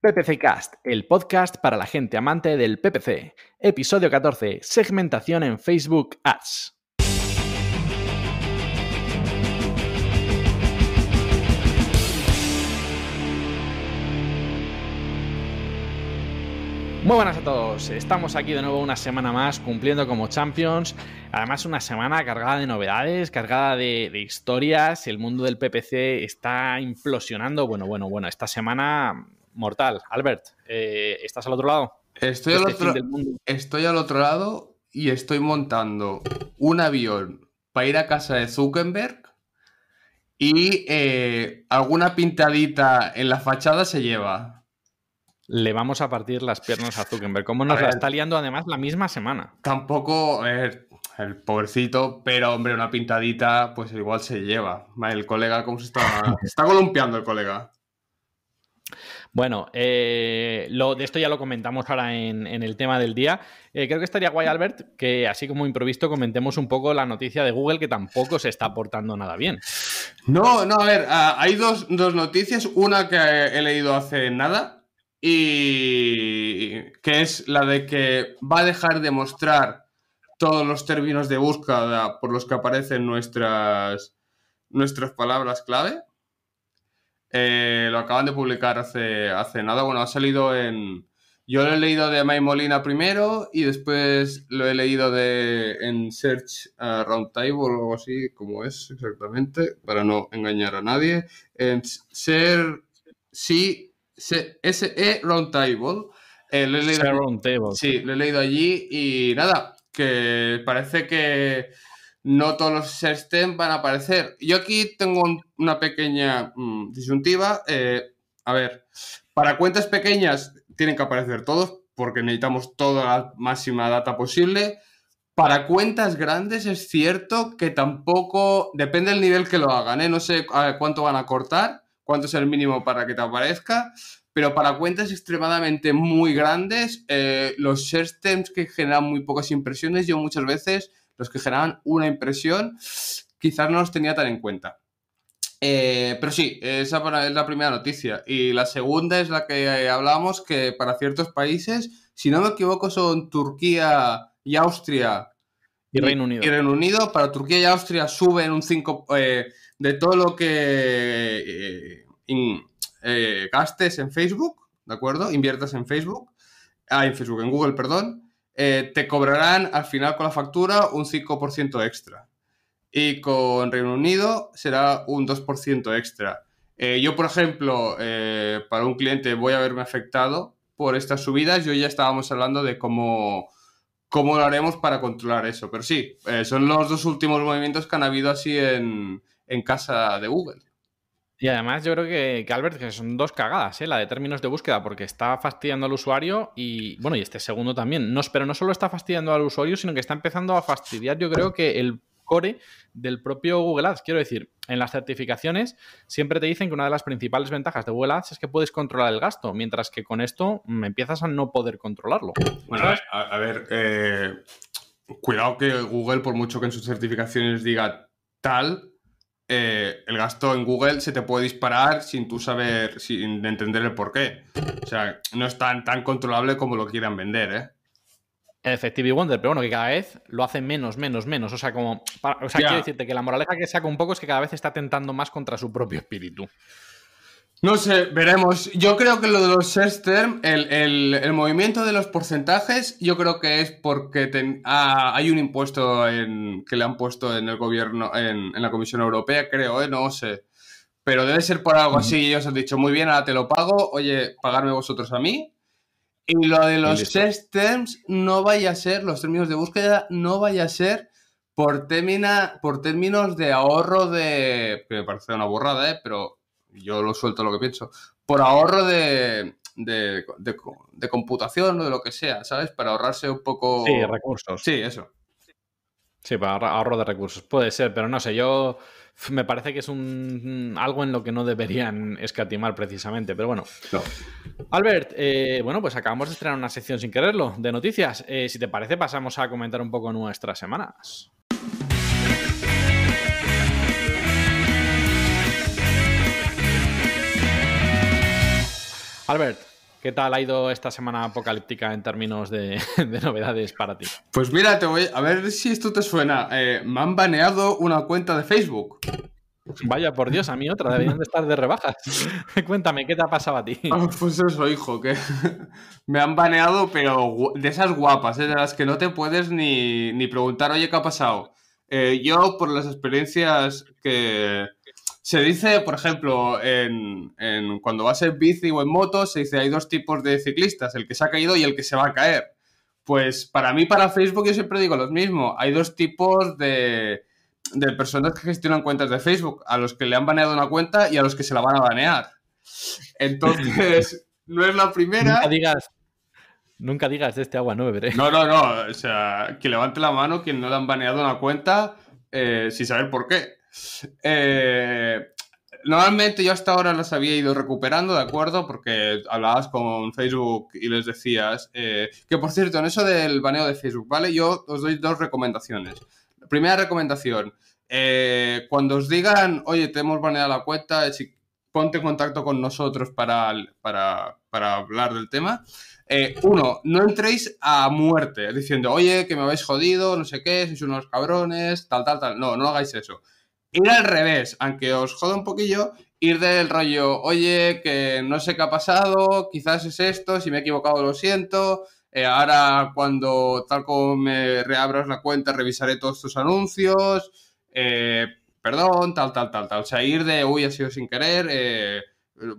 PPC Cast, el podcast para la gente amante del PPC. Episodio 14, segmentación en Facebook Ads. Muy buenas a todos, estamos aquí de nuevo una semana más cumpliendo como Champions, además una semana cargada de novedades, cargada de, de historias, el mundo del PPC está implosionando, bueno, bueno, bueno, esta semana mortal. Albert, eh, ¿estás al otro lado? Estoy, al otro, estoy al otro lado y estoy montando un avión para ir a casa de Zuckerberg y eh, alguna pintadita en la fachada se lleva. Le vamos a partir las piernas a Zuckerberg. ¿Cómo nos la está liando además la misma semana? Tampoco, el pobrecito, pero hombre, una pintadita, pues igual se lleva. El colega, ¿cómo se está? está columpiando el colega. Bueno, eh, de esto ya lo comentamos ahora en, el tema del día. Eh, creo que estaría guay, Albert, que así como improviso comentemos un poco la noticia de Google que tampoco se está portando nada bien. No, no, a ver, ah, hay dos, noticias. Una que he leído hace nada y que es la de que va a dejar de mostrar todos los términos de búsqueda por los que aparecen nuestras, nuestras palabras clave. Eh, lo acaban de publicar hace, hace nada. Bueno, ha salido en. Yo lo he leído de May Molina primero y después lo he leído de en Search uh, Roundtable o así, como es exactamente, para no engañar a nadie. En Ser. Sí, SE e Roundtable. Eh, lo he leído, Roundtable. Sí, lo he leído allí y nada, que parece que no todos los SERSTEM van a aparecer. Yo aquí tengo una pequeña mm, disyuntiva. Eh, a ver, para cuentas pequeñas tienen que aparecer todos porque necesitamos toda la máxima data posible. Para cuentas grandes es cierto que tampoco, depende del nivel que lo hagan, ¿eh? no sé cuánto van a cortar, cuánto es el mínimo para que te aparezca, pero para cuentas extremadamente muy grandes, eh, los los systems que generan muy pocas impresiones, yo muchas veces los que generaban una impresión, quizás no los tenía tan en cuenta. Eh, pero sí, esa es la primera noticia. Y la segunda es la que hablamos, que para ciertos países, si no me equivoco, son Turquía y Austria. Y Reino Unido. Y Reino Unido, para Turquía y Austria suben un 5 eh, de todo lo que eh, gastes en Facebook, ¿de acuerdo? Inviertas en Facebook, ah, en Facebook, en Google, perdón. Eh, te cobrarán al final con la factura un 5% extra. Y con Reino Unido será un 2% extra. Eh, yo, por ejemplo, eh, para un cliente voy a verme afectado por estas subidas. Yo ya estábamos hablando de cómo, cómo lo haremos para controlar eso. Pero sí, son los dos últimos movimientos que han habido así en, en casa de Google. Y además yo creo que, Albert, que son dos cagadas, ¿eh? la de términos de búsqueda, porque está fastidiando al usuario y, bueno, y este segundo también. No, pero no solo está fastidiando al usuario, sino que está empezando a fastidiar, yo creo que el core del propio Google Ads. Quiero decir, en las certificaciones siempre te dicen que una de las principales ventajas de Google Ads es que puedes controlar el gasto, mientras que con esto mm, empiezas a no poder controlarlo. Bueno, a, ver, eh, cuidado que Google, por mucho que en sus certificaciones diga tal, eh, el gasto en Google se te puede disparar sin tú saber, sin entender el por qué, O sea, no es tan, tan controlable como lo quieran vender, ¿eh? Wonder, pero bueno, que cada vez lo hacen menos, menos, menos. O sea, como. quiero decirte que la moraleja que saca un poco es que cada vez está tentando más contra su propio espíritu. No sé, veremos. Yo creo que lo de los term, el, el, movimiento de los porcentajes, yo creo que es porque ah, hay un impuesto en, que le han puesto en el gobierno, en, la Comisión Europea, creo, ¿eh? no sé. Pero debe ser por algo así. Ellos han dicho, muy bien, ahora te lo pago, oye, pagarme vosotros a mí. Y lo de los search terms no vaya a ser, los términos de búsqueda no vaya a ser por, por términos de ahorro de... me parece una burrada, ¿eh? pero yo lo suelto lo que pienso, por ahorro de, de, computación o de lo que sea, ¿sabes? Para ahorrarse un poco... Sí, recursos. Sí, eso. Sí, para ahorro de recursos. Puede ser, pero no sé, yo me parece que es un algo en lo que no deberían escatimar precisamente, pero bueno. Albert, eh, bueno, pues acabamos de estrenar una sección sin quererlo de noticias. Eh, si te parece, pasamos a comentar un poco nuestras semanas. Albert, ¿Qué tal ha ido esta semana apocalíptica en términos de, novedades para ti? Pues mira, te voy a ver si esto te suena. Eh, me han baneado una cuenta de Facebook. Vaya por Dios, a mí otra, deberían de estar de rebajas. Cuéntame, ¿qué te ha pasado a ti? Ah, pues eso, hijo, que me han baneado, pero de esas guapas, ¿eh? de las que no te puedes ni, ni preguntar, oye, ¿qué ha pasado? Eh, yo, por las experiencias que, se dice, por ejemplo, en, en, cuando vas en bici o en moto, se dice hay dos tipos de ciclistas, el que se ha caído y el que se va a caer. Pues para mí, para Facebook, yo siempre digo lo mismo. Hay dos tipos de, personas que gestionan cuentas de Facebook, a los que le han baneado una cuenta y a los que se la van a banear. Entonces, no es la primera. Nunca digas, nunca digas de este agua no ¿eh? No, no, no. O sea, que levante la mano quien no le han baneado una cuenta eh, sin saber por qué. Eh, normalmente yo hasta ahora las había ido recuperando, ¿de acuerdo? Porque hablabas con Facebook y les decías eh, que, por cierto, en eso del baneo de Facebook, ¿vale? Yo os doy dos recomendaciones. primera recomendación, eh, cuando os digan, oye, te hemos baneado la cuenta, ponte en contacto con nosotros para, para, hablar del tema. uno, no entréis a muerte diciendo, oye, que me habéis jodido, no sé qué, sois unos cabrones, tal, tal, tal. No, no hagáis eso ir al revés, aunque os joda un poquillo, ir del rollo, oye, que no sé qué ha pasado, quizás es esto, si me he equivocado lo siento, eh, ahora cuando tal como me reabras la cuenta revisaré todos tus anuncios, eh, perdón, tal, tal, tal, tal. O sea, ir de, uy, ha sido sin querer, eh,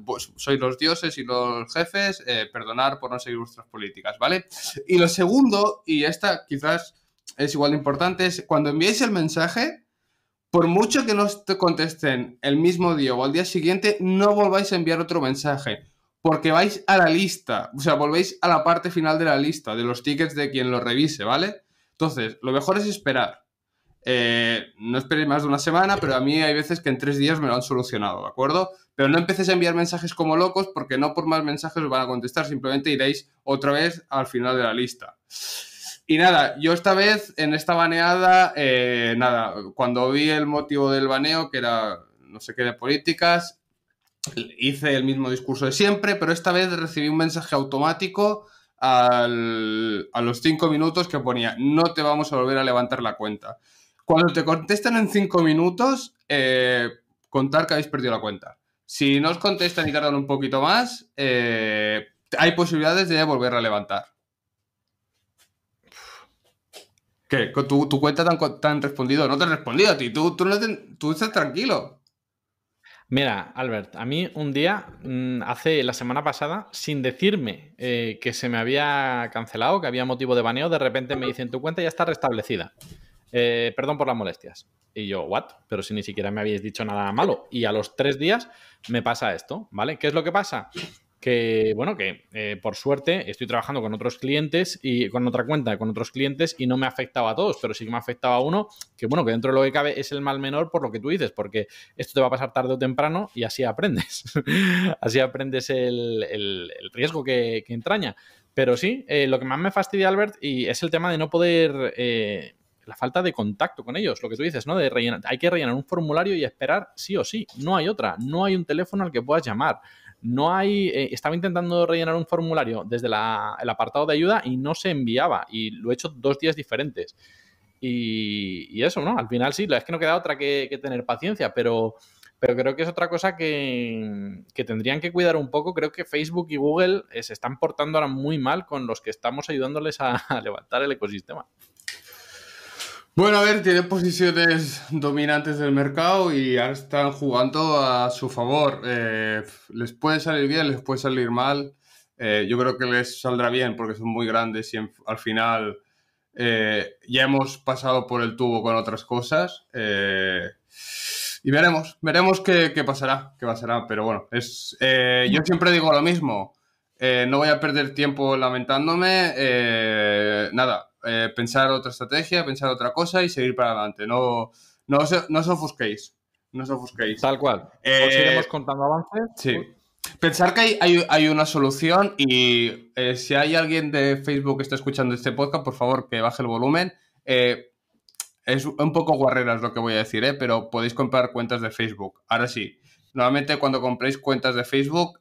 pues sois los dioses y los jefes, eh, perdonar por no seguir vuestras políticas, ¿vale? Y lo segundo, y esta quizás es igual de importante, es cuando enviéis el mensaje, por mucho que no te contesten el mismo día o al día siguiente, no volváis a enviar otro mensaje, porque vais a la lista, o sea, volvéis a la parte final de la lista, de los tickets de quien lo revise, ¿vale? Entonces, lo mejor es esperar. Eh, no esperéis más de una semana, pero a mí hay veces que en tres días me lo han solucionado, ¿de acuerdo? Pero no empecéis a enviar mensajes como locos porque no por más mensajes os van a contestar, simplemente iréis otra vez al final de la lista. Y nada, yo esta vez, en esta baneada, eh, nada, cuando vi el motivo del baneo, que era no sé qué de políticas, hice el mismo discurso de siempre, pero esta vez recibí un mensaje automático a los cinco minutos que ponía, no te vamos a volver a levantar la cuenta. Cuando te contestan en cinco minutos, eh, contar que habéis perdido la cuenta. Si no os contestan y tardan un poquito más, eh, hay posibilidades de volver a levantar. ¿Qué? ¿Tu, tu cuenta tan, tan respondido? No te han respondido a ti. Tú, tú, estás tranquilo. Mira, Albert, a mí un día, mm, hace la semana pasada, sin decirme eh, que se me había cancelado, que había motivo de baneo, de repente me dicen, tu cuenta ya está restablecida. Eh, perdón por las molestias. Y yo, ¿what? Pero si ni siquiera me habéis dicho nada malo. Y a los tres días me pasa esto, ¿vale? ¿Qué es lo que pasa? que, bueno, que eh, por suerte estoy trabajando con otros clientes y con otra cuenta, con otros clientes y no me ha afectado a todos, pero sí que me ha afectado a uno que, bueno, que dentro de lo que cabe es el mal menor por lo que tú dices, porque esto te va a pasar tarde o temprano y así aprendes. así aprendes el, riesgo que, entraña. Pero sí, eh, lo que más me fastidia, Albert, y es el tema de no poder... Eh, la falta de contacto con ellos, lo que tú dices, ¿no? De rellenar, hay que rellenar un formulario y esperar sí o sí, no hay otra, no hay un teléfono al que puedas llamar, no hay, eh, estaba intentando rellenar un formulario desde el apartado de ayuda y no se enviaba y lo he hecho dos días diferentes. Y, eso, ¿no? Al final sí, es que no queda otra que, tener paciencia, pero, pero creo que es otra cosa que, que, tendrían que cuidar un poco. Creo que Facebook y Google eh, se están portando ahora muy mal con los que estamos ayudándoles a levantar el ecosistema. Bueno, a ver, tienen posiciones dominantes del mercado y ahora están jugando a su favor. Eh, les puede salir bien, les puede salir mal. Eh, yo creo que les saldrá bien porque son muy grandes y al final eh, ya hemos pasado por el tubo con otras cosas. y veremos, veremos qué, pasará, qué pasará. Pero bueno, es, yo siempre digo lo mismo. no voy a perder tiempo lamentándome. nada, eh, pensar otra estrategia, pensar otra cosa y seguir para adelante. No, no, os, no ofusquéis. No os ofusquéis. Tal cual. Eh, contando avances. Sí. Pensar que hay, hay, una solución y eh, si hay alguien de Facebook que está escuchando este podcast, por favor que baje el volumen. Eh, es un poco guarreras lo que voy a decir, pero podéis comprar cuentas de Facebook. Ahora sí, normalmente cuando compréis cuentas de Facebook,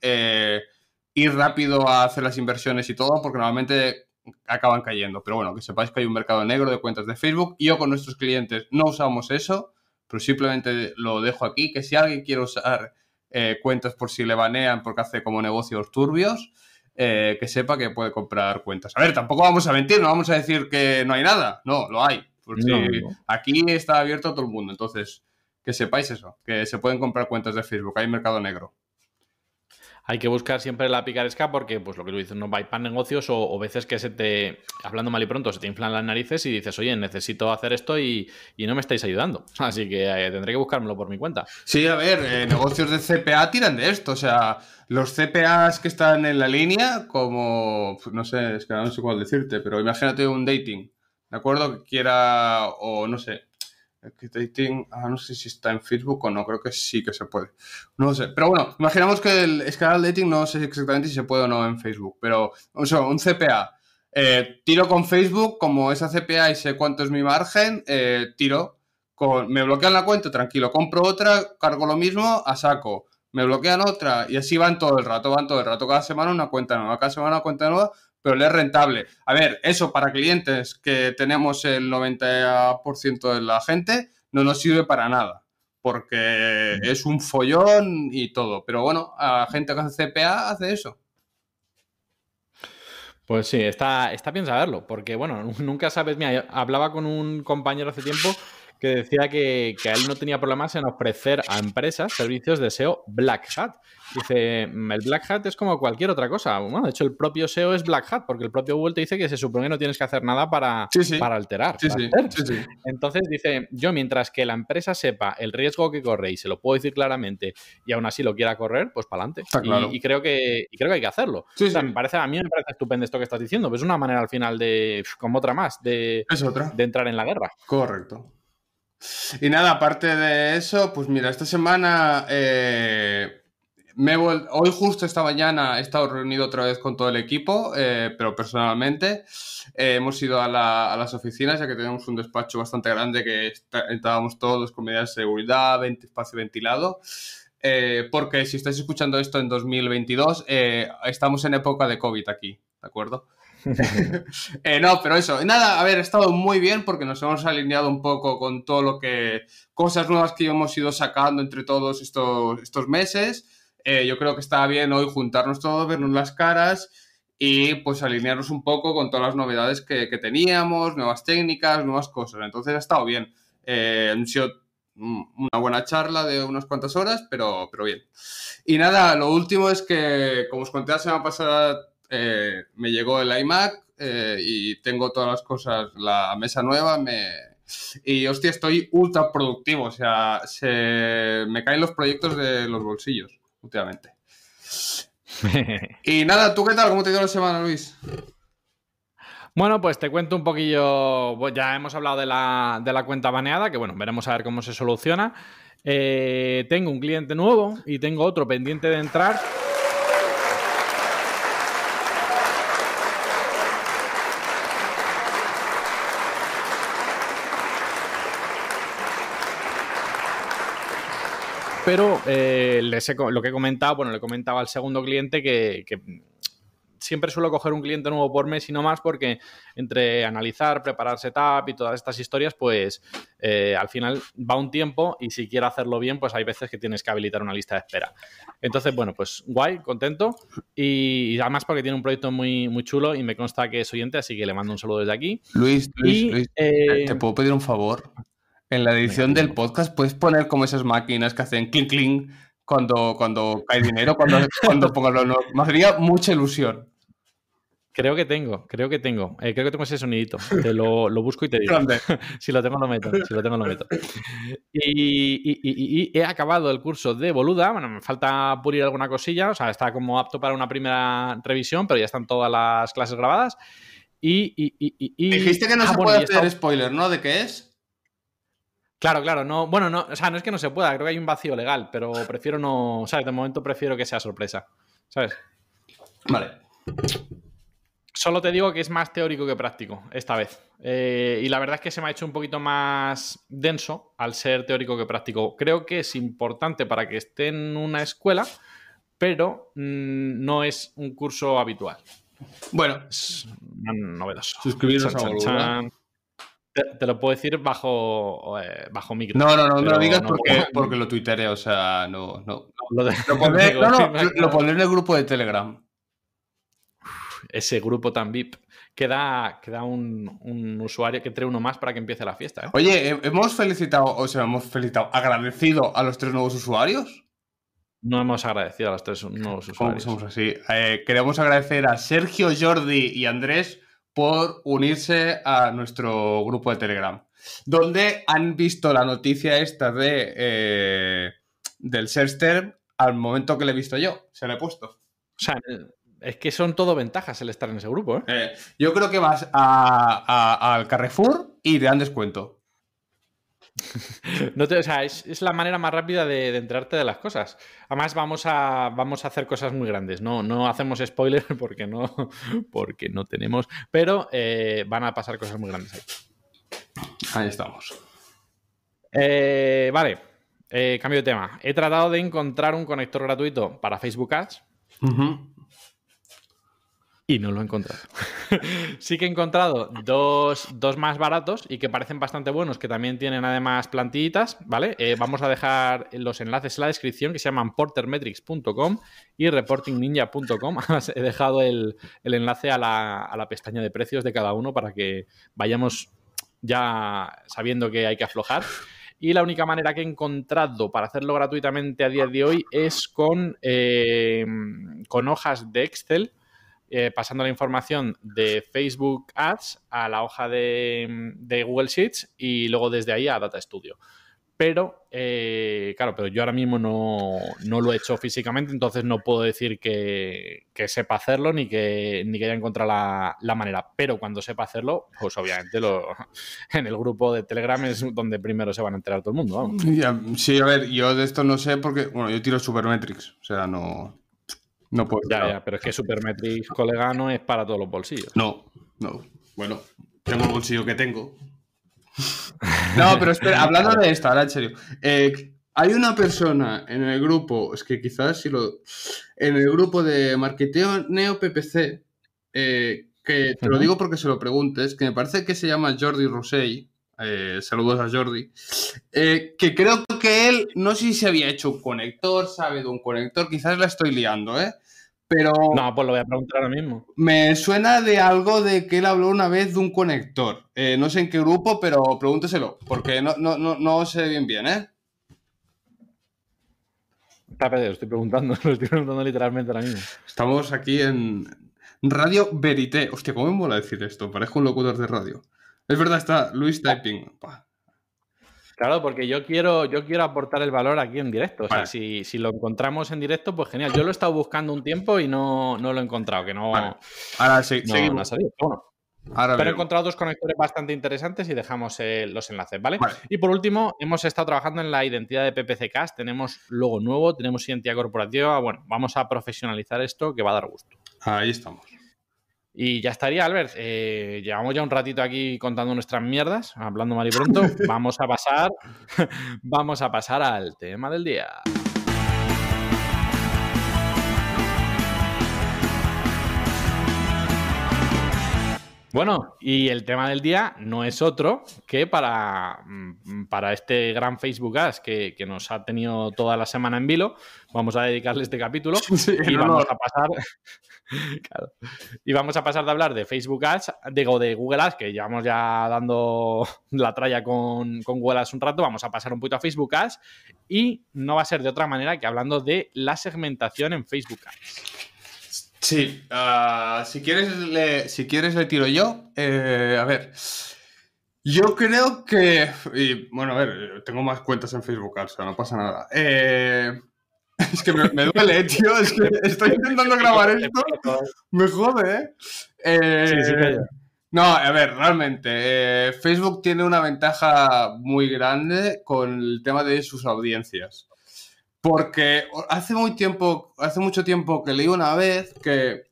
ir rápido a hacer las inversiones y todo, porque normalmente acaban cayendo. Pero bueno, que sepáis que hay un mercado negro de cuentas de Facebook. Yo con nuestros clientes no usamos eso, pero simplemente lo dejo aquí, que si alguien quiere usar eh, cuentas por si le banean porque hace como negocios turbios, eh, que sepa que puede comprar cuentas. A ver, tampoco vamos a mentir, no vamos a decir que no hay nada. No, lo hay. Porque aquí está abierto a todo el mundo. Entonces, que sepáis eso, que se pueden comprar cuentas de Facebook, hay mercado negro hay que buscar siempre la picaresca porque, pues lo que tú dices, no va para negocios o, veces que se te, hablando mal y pronto, se te inflan las narices y dices, oye, necesito hacer esto y, y no me estáis ayudando. Así que eh, tendré que buscármelo por mi cuenta. Sí, a ver, eh, negocios de CPA tiran de esto, o sea, los CPAs que están en la línea, como, no sé, es que no sé cuál decirte, pero imagínate un dating, ¿de acuerdo? Que quiera, o no sé, Dating, ah, no sé si está en Facebook o no, creo que sí que se puede. No sé, pero bueno, imaginamos que el escalar Dating no sé exactamente si se puede o no en Facebook, pero o sea, un CPA. Eh, tiro con Facebook, como esa CPA y sé cuánto es mi margen, eh, tiro. Con, me bloquean la cuenta, tranquilo, compro otra, cargo lo mismo, a saco. Me bloquean otra y así van todo el rato, van todo el rato. Cada semana una cuenta nueva, cada semana una cuenta nueva, pero le es rentable. A ver, eso para clientes que tenemos el 90% de la gente no nos sirve para nada, porque es un follón y todo. Pero bueno, a gente que hace CPA hace eso. Pues sí, está, está bien saberlo, porque bueno, nunca sabes, mira, hablaba con un compañero hace tiempo que decía que, a él no tenía problemas en ofrecer a empresas servicios de SEO Black Hat. Dice, mm, el Black Hat es como cualquier otra cosa. Bueno, de hecho, el propio SEO es Black Hat, porque el propio Google dice que se supone que no tienes que hacer nada para, para alterar. Entonces dice, yo mientras que la empresa sepa el riesgo que corre y se lo puedo decir claramente y aún así lo quiera correr, pues para adelante. Y, creo que, creo que hay que hacerlo. me parece, a mí me parece estupendo esto que estás diciendo, pero es una manera al final de, como otra más, de entrar en la guerra. Correcto. Y nada, aparte de eso, pues mira, esta semana eh, me hoy justo esta mañana he estado reunido otra vez con todo el equipo, eh, pero personalmente eh, hemos ido a, las oficinas, ya que tenemos un despacho bastante grande que estábamos todos con medidas de seguridad, espacio ventilado. porque si estáis escuchando esto en 2022, estamos en época de COVID aquí, ¿de acuerdo? Eh, no, pero eso. Nada, haber estado muy bien porque nos hemos alineado un poco con todo lo que. cosas nuevas que hemos ido sacando entre todos estos, estos meses. Eh, yo creo que está bien hoy juntarnos todos, vernos las caras y pues alinearnos un poco con todas las novedades que, teníamos, nuevas técnicas, nuevas cosas. Entonces ha estado bien. Eh, sido una buena charla de unas cuantas horas, pero, pero bien. Y nada, lo último es que, como os conté la semana pasada, eh, me llegó el iMac eh, y tengo todas las cosas, la mesa nueva, me... Y hostia, estoy ultra productivo, o sea, se... me caen los proyectos de los bolsillos últimamente. y nada, ¿tú qué tal? ¿Cómo te ido la semana, Luis? Bueno, pues te cuento un poquillo, pues ya hemos hablado de la, cuenta baneada, que bueno, veremos a ver cómo se soluciona. Eh, tengo un cliente nuevo y tengo otro pendiente de entrar. pero eh, lo que he comentado, bueno, le comentaba al segundo cliente que, siempre suelo coger un cliente nuevo por mes y no más porque entre analizar, preparar setup y todas estas historias, pues eh, al final va un tiempo y si quieres hacerlo bien, pues hay veces que tienes que habilitar una lista de espera. Entonces, bueno, pues guay, contento y, además porque tiene un proyecto muy, muy chulo y me consta que es oyente, así que le mando un saludo desde aquí. Luis, Luis, Luis, eh, ¿te puedo pedir un favor? En la edición del podcast puedes poner como esas máquinas que hacen clink clink cuando, cuando cae dinero, cuando, cuando pongo los Me haría mucha ilusión. Creo que tengo, creo que tengo. Eh, creo que tengo ese sonidito. lo, busco y te digo. si lo tengo, lo meto. Si lo tengo, lo meto. Y, he acabado el curso de boluda. Bueno, me falta pulir alguna cosilla. O sea, está como apto para una primera revisión, pero ya están todas las clases grabadas. Y. Dijiste que no se ah, puede hacer spoiler, ¿no? ¿De qué es? Claro, claro, no, bueno, no, o sea, no es que no se pueda, creo que hay un vacío legal, pero prefiero no, ¿sabes? De momento prefiero que sea sorpresa, ¿sabes? Vale. Solo te digo que es más teórico que práctico, esta vez. Eh, y la verdad es que se me ha hecho un poquito más denso al ser teórico que práctico. Creo que es importante para que esté en una escuela, pero mm, no es un curso habitual. Bueno, es novedoso. Suscribiros a te, lo puedo decir eh, bajo, micro. No, no, no, no lo digas porque, lo tuitearé, o sea, no. no, Lo, pondré, en el grupo de Telegram. Ese grupo tan VIP. Queda, queda un, usuario que trae uno más para que empiece la fiesta. ¿eh? Oye, hemos felicitado, o sea, hemos felicitado, agradecido a los tres nuevos usuarios. No hemos agradecido a los tres nuevos usuarios. somos así? Eh, queremos agradecer a Sergio, Jordi y Andrés por unirse a nuestro grupo de Telegram, donde han visto la noticia esta de eh, del Serster al momento que le he visto yo. Se le he puesto. O sea, es que son todo ventajas el estar en ese grupo. ¿eh? Eh, yo creo que vas al Carrefour y te dan descuento. No te, o es, la manera más rápida de, de, enterarte de las cosas. Además, vamos a, vamos a hacer cosas muy grandes. No, no hacemos spoiler porque no, porque no tenemos. Pero eh, van a pasar cosas muy grandes ahí. Ahí estamos. Eh, vale. Eh, cambio de tema. He tratado de encontrar un conector gratuito para Facebook Ads. Y no lo he encontrado. sí que he encontrado dos, más baratos y que parecen bastante buenos, que también tienen además plantillitas, ¿vale? Eh, vamos a dejar los enlaces en la descripción que se llaman portermetrics.com y reportingninja.com. he dejado el, enlace a la, pestaña de precios de cada uno para que vayamos ya sabiendo que hay que aflojar. Y la única manera que he encontrado para hacerlo gratuitamente a día de hoy es con, eh, con hojas de Excel eh, pasando la información de Facebook Ads a la hoja mm, de, Google Sheets y luego desde ahí a Data Studio. Pero, eh, claro, pero yo ahora mismo no, lo he hecho físicamente, entonces no puedo decir que, sepa hacerlo ni que, que haya encontrado la, manera. Pero cuando sepa hacerlo, pues obviamente lo, en el grupo de Telegram es donde primero se van a enterar todo el mundo. Sí, a ver, yo de esto no sé porque, bueno, yo tiro Supermetrics, o sea, no, no pues Ya, ya, pero es que Supermetrics, colega, no es para todos los bolsillos. No, no. Bueno, tengo el bolsillo que tengo. no, pero espera, hablando de esto, ahora en serio. Eh, hay una persona en el grupo, es que quizás si lo. En el grupo de Marqueteo Neo PPC, eh, que te lo digo porque se lo preguntes, que me parece que se llama Jordi Rosell. Eh, saludos a Jordi. que creo que que él, no sé si se había hecho un conector, sabe de un conector, quizás la estoy liando, ¿eh? Pero. No, pues lo voy a preguntar ahora mismo. Me suena de algo de que él habló una vez de un conector. Eh, no sé en qué grupo, pero pregúnteselo, porque no, no, no, sé bien bien, ¿eh? Lo estoy preguntando, lo estoy preguntando literalmente ahora mismo. Estamos aquí en Radio Verité. Hostia, ¿cómo me mola decir esto? Parezco un locutor de radio. Es verdad, está Luis Typing. Claro, porque yo quiero, yo quiero aportar el valor aquí en directo. O sea, si, si, lo encontramos en directo, pues genial. Yo lo he estado buscando un tiempo y no, lo he encontrado, que no, Ahora sí, no, ha salido. pero he encontrado dos conectores bastante interesantes y dejamos eh, los enlaces, ¿vale? Y por último, hemos estado trabajando en la identidad de PPCcast. Tenemos logo nuevo, tenemos identidad corporativa. Bueno, vamos a profesionalizar esto que va a dar gusto. Ahí estamos. Y ya estaría, Albert. Eh, llevamos ya un ratito aquí contando nuestras mierdas, hablando mal y pronto. Vamos a pasar, vamos a pasar al tema del día. Bueno, y el tema del día no es otro que para, mm, para este gran Facebook Ads que, nos ha tenido toda la semana en vilo, vamos a dedicarle este capítulo y vamos a pasar Y vamos a pasar de hablar de Facebook Ads, digo de Google Ads, que llevamos ya dando la tralla con, Google Ads un rato, vamos a pasar un poquito a Facebook Ads y no va a ser de otra manera que hablando de la segmentación en Facebook Ads. Sí, ah, si, quieres, le, si quieres tiro yo. Eh, a ver, yo creo que... bueno, a ver, tengo más cuentas en Facebook Ads, o sea, no pasa nada. Eh, Es que me, duele, eh, tío. Es que estoy intentando grabar esto. Me jode, ¿eh? eh no, a ver, realmente, eh, Facebook tiene una ventaja muy grande con el tema de sus audiencias. Porque hace muy tiempo, hace mucho tiempo que leí una vez que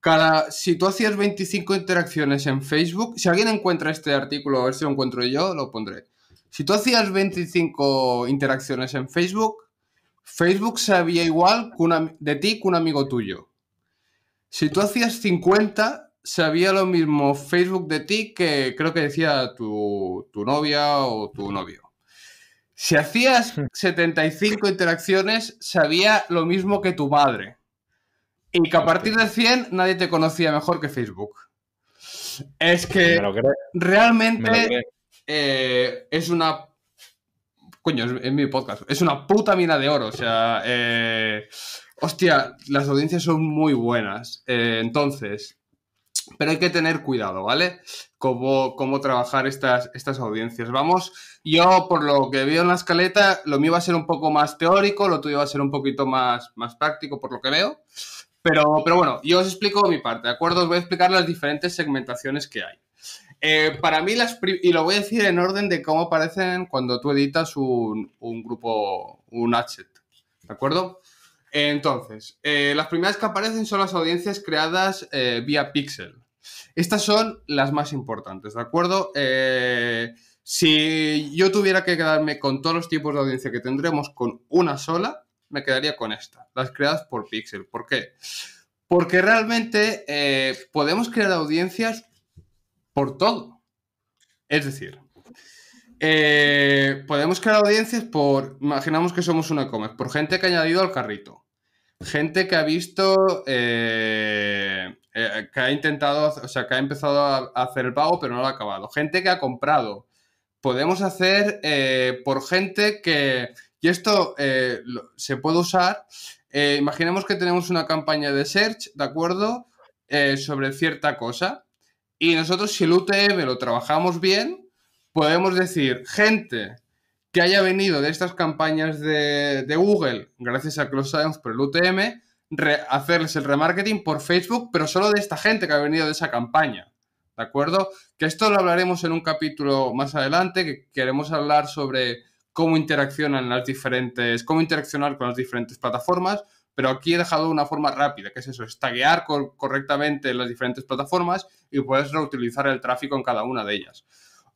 cada, si tú hacías 25 interacciones en Facebook, si alguien encuentra este artículo, a ver si lo encuentro yo, lo pondré. Si tú hacías 25 interacciones en Facebook, Facebook sabía igual de ti que un amigo tuyo. Si tú hacías 50, sabía lo mismo Facebook de ti que creo que decía tu, novia o tu novio. Si hacías 75 hmm. interacciones, sabía lo mismo que tu madre. Y que a partir de 100 nadie te conocía mejor que Facebook. Es que realmente eh, es una Coño, es, mi podcast. Es una puta mina de oro. O sea, eh, hostia, las audiencias son muy buenas. Eh, entonces, pero hay que tener cuidado, ¿vale? Cómo, cómo trabajar estas, estas audiencias. Vamos, yo por lo que veo en la escaleta, lo mío va a ser un poco más teórico, lo tuyo va a ser un poquito más, más práctico, por lo que veo. Pero, pero bueno, yo os explico mi parte, ¿de acuerdo? Os voy a explicar las diferentes segmentaciones que hay. Eh, para mí las... Y lo voy a decir en orden de cómo aparecen cuando tú editas un, grupo, un asset. ¿De acuerdo? Entonces, eh, las primeras que aparecen son las audiencias creadas eh, vía Pixel. Estas son las más importantes, ¿de acuerdo? si yo tuviera que quedarme con todos los tipos de audiencia que tendremos con una sola, me quedaría con esta, las creadas por Pixel. ¿Por qué? Porque realmente podemos crear audiencias por todo. Es decir, eh, podemos crear audiencias por, imaginamos que somos una commerce por gente que ha añadido al carrito, gente que ha visto, eh, eh, que ha intentado, o sea, que ha empezado a, hacer el pago pero no lo ha acabado, gente que ha comprado. Podemos hacer por gente que, y esto se puede usar, imaginemos que tenemos una campaña de search, ¿de acuerdo? sobre cierta cosa y nosotros, si el UTM lo trabajamos bien, podemos decir, gente que haya venido de estas campañas de, Google, gracias a que por el UTM, hacerles el remarketing por Facebook, pero solo de esta gente que ha venido de esa campaña. ¿De acuerdo? Que esto lo hablaremos en un capítulo más adelante, que queremos hablar sobre cómo interaccionan las diferentes, cómo interaccionar con las diferentes plataformas, pero aquí he dejado una forma rápida, que es eso, es correctamente las diferentes plataformas y puedes reutilizar el tráfico en cada una de ellas.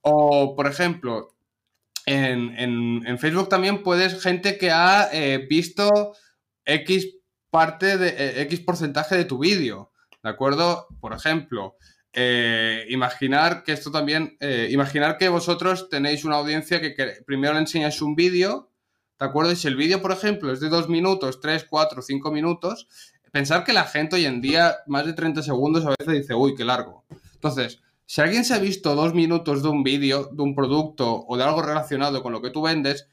O, por ejemplo, en, Facebook también puedes gente que ha eh, visto X parte de eh, X porcentaje de tu vídeo, ¿de acuerdo? Por ejemplo, eh, imaginar que esto también, imaginar que vosotros tenéis una audiencia que, que primero le enseñáis un vídeo ¿De acuerdo? Y si el vídeo, por ejemplo, es de dos minutos, tres, cuatro, cinco minutos, pensar que la gente hoy en día, más de 30 segundos, a veces dice, uy, qué largo. Entonces, si alguien se ha visto dos minutos de un vídeo, de un producto o de algo relacionado con lo que tú vendes,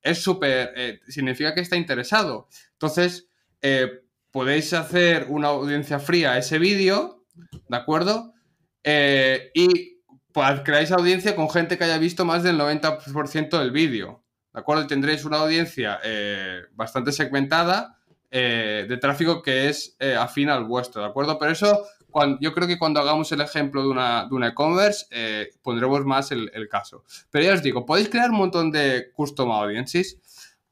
es súper, eh, significa que está interesado. Entonces, eh, podéis hacer una audiencia fría a ese vídeo, ¿de acuerdo? Eh, y pues, creáis audiencia con gente que haya visto más del 90% del vídeo. ¿de acuerdo? tendréis una audiencia eh, bastante segmentada eh, de tráfico que es eh, afín al vuestro, ¿de acuerdo? Pero eso, cuando, yo creo que cuando hagamos el ejemplo de una, de una e-commerce, pondremos más el, el caso. Pero ya os digo, podéis crear un montón de custom audiences,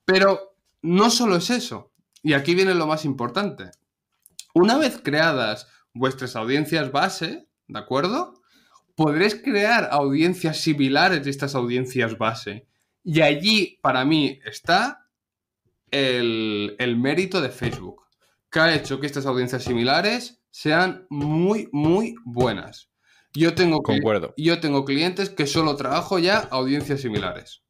pero no solo es eso. Y aquí viene lo más importante. Una vez creadas vuestras audiencias base, ¿de acuerdo? Podréis crear audiencias similares de estas audiencias base. Y allí, para mí, está el, mérito de Facebook, que ha hecho que estas audiencias similares sean muy, muy buenas. Yo tengo, yo tengo clientes que solo trabajo ya audiencias similares.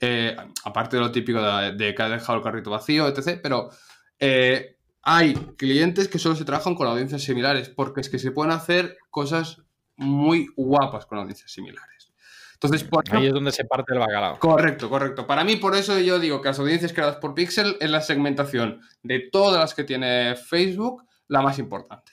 Eh, aparte de lo típico de, que ha dejado el carrito vacío, etc. Pero eh, hay clientes que solo se trabajan con audiencias similares, porque es que se pueden hacer cosas muy guapas con audiencias similares. Entonces, eh, Ahí es donde se parte el bacalao. Correcto, correcto. Para mí, por eso yo digo que las audiencias creadas por Pixel es la segmentación de todas las que tiene Facebook la más importante.